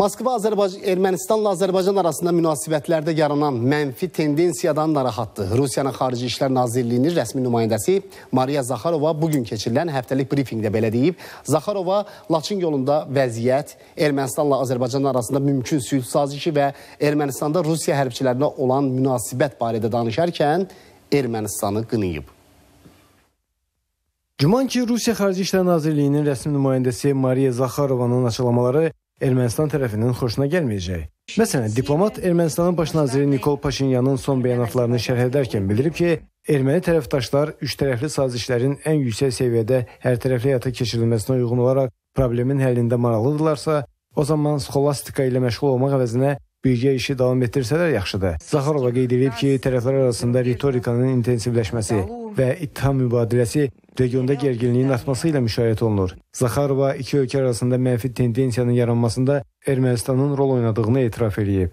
Moskva Azərbaycan Ermənistanla Azərbaycan arasında münasibətlərdə yaranan mənfi tendensiyadan narahatdır. Rusiyanın Xarici İşlər Nazirliyinin rəsmi nümayəndəsi Maria Zaxarova bu gün keçirilən həftəlik brifinqdə belə deyib. Zaxarova Laçın yolunda vəziyyət Ermənistanla Azərbaycan arasında mümkün sülh sazişi və Ermənistanda Rusiya hərbçilərinə olan münasibət barədə danışarkən Ermənistanı qınayıb. Güman ki, Rusiya Xarici İşlər Nazirliyinin rəsmi nümayəndəsi Mariya Zaxarovanın açıqlamaları Ermənistan tərəfinin xoşuna gəlməyəcək. Məsələn, diplomat Ermənistanın baş naziri Nikol Paşinyanın son bəyanatlarını şərh edərkən bildirib ki, erməni tərəfdaşlar üçtərəfli sazişlərin ən yüksək səviyyədə hərtərəfli həyata keçirilməsinə uyğun olaraq problemin həllində maraqlıdırlarsa, o zaman skolastika ilə məşğul olmaq əvəzinə birgə işi davam etdirsələr yaxşıdır. Zaxarova qeyd edib ki, tərəflər arasında ritorikanın intensivləşməsi və ittiham mübadiləsi regionda gərginliyin artması ilə müşayiət olunur. Zaxarova iki ölkə arasında mənfi tendensiyanın yaranmasında Ermənistanın rol oynadığını etiraf eləyib.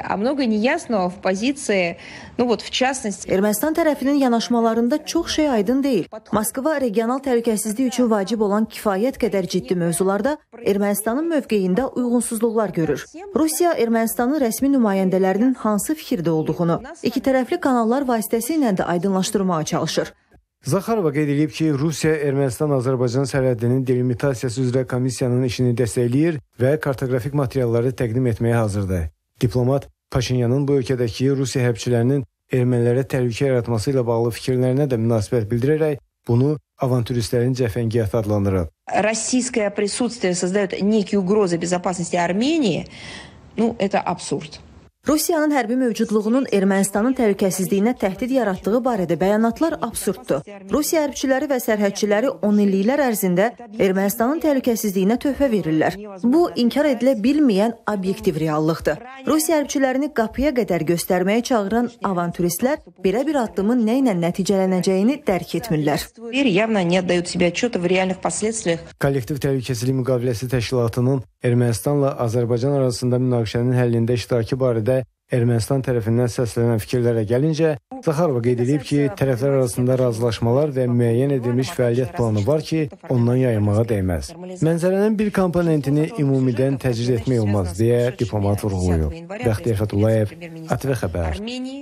Ermənistan tərəfinin yanaşmalarında çox şey aydın deyil. Moskva regional təhlükəsizlik üçün vacib olan kifayət qədər ciddi mövzularda Ermənistanın mövqeyində uyğunsuzluqlar görür. Rusiya Ermənistanın rəsmi nümayəndələrinin hansı fikirdə olduğunu iki tərəfli kanallar vasitəsilə də aydınlaşdırmağa çalışır. Zaxarova qeyd edib ki, Rusiya Ermənistan-Azərbaycan sərhədinin delimitasiyası üzrə komissiyanın işini dəstəkləyir və kartoqrafik materialları təqdim etməyə hazırdır. Diplomat Paşinyanın bu ölkədəki Rusiya hərbçilərinin ermənilərə təhlükə yaratması ilə bağlı fikirlərinə də münasibət bildirərək bunu авантюристlerin cəfəngiyyatı adlandırıb. Российское присутствие создает некие угрозы безопасности Армении. Ну, это абсурд. Rusiyanın hərbi mövcudluğunun Ermənistanın təhlükəsizliyinə təhdid yaratdığı barədə bəyanatlar absurddur. Rusiya hərbçiləri və sərhədçiləri 10 illiklər ərzində Ermənistanın təhlükəsizliyinə töhfə verirlər. Bu inkar edilə bilməyən obyektiv reallıqdır. Rusiya hərbçilərini qapıya qədər göstərməyə çağıran avanturistlər belə bir addımın nə ilə nəticələnəcəyini dərk etmirlər. Kollektiv Təhlükəsizlik Müqaviləsi Təşkilatının Ermənistanla Azərbaycan arasında münaqişənin həllində iştirakı barədə Ermənistan tərəfindən səslənən fikirlərə gəlincə, Zaxarova qeyd edib ki, tərəflər arasında razılaşmalar və müəyyən edilmiş fəaliyyət planı var ki, ondan yayınmağa dəyməz. Mənzərənin bir komponentini ümumidən təcrid etmək olmaz deyə diplomat vurğulayıb. Bəxtiyar Fətullayev, ATV xəbər.